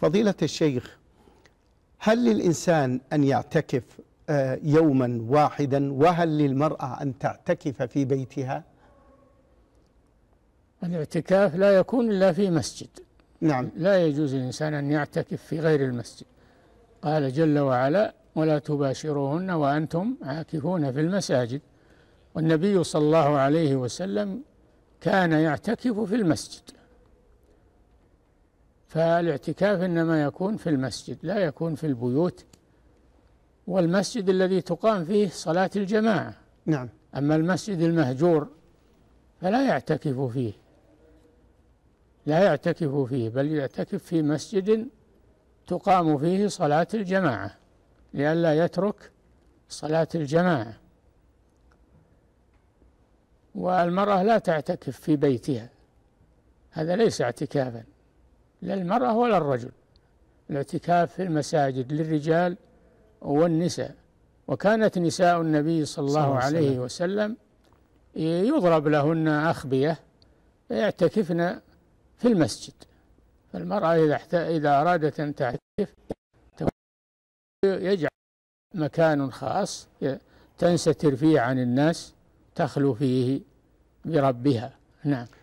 فضيلة الشيخ هل للإنسان أن يعتكف آه، يوما واحدا وهل للمرأة أن تعتكف في بيتها الاعتكاف لا يكون إلا في مسجد نعم لا يجوز للإنسان أن يعتكف في غير المسجد قال جل وعلا ولا تباشروهن وأنتم عاكفون في المساجد والنبي صلى الله عليه وسلم كان يعتكف في المسجد فالاعتكاف انما يكون في المسجد لا يكون في البيوت والمسجد الذي تقام فيه صلاة الجماعة نعم أما المسجد المهجور فلا يعتكف فيه لا يعتكف فيه بل يعتكف في مسجد تقام فيه صلاة الجماعة لئلا يترك صلاة الجماعة والمرأة لا تعتكف في بيتها هذا ليس اعتكافا لا المرأة ولا الرجل الاعتكاف في المساجد للرجال والنساء وكانت نساء النبي صلى الله عليه وسلم إيه، يضرب لهن أخبية يعتكفن في المسجد فالمرأة إذا إذا أرادت أن تعتكف يجعل مكان خاص تنستر فيه عن الناس تخلو فيه بربها نعم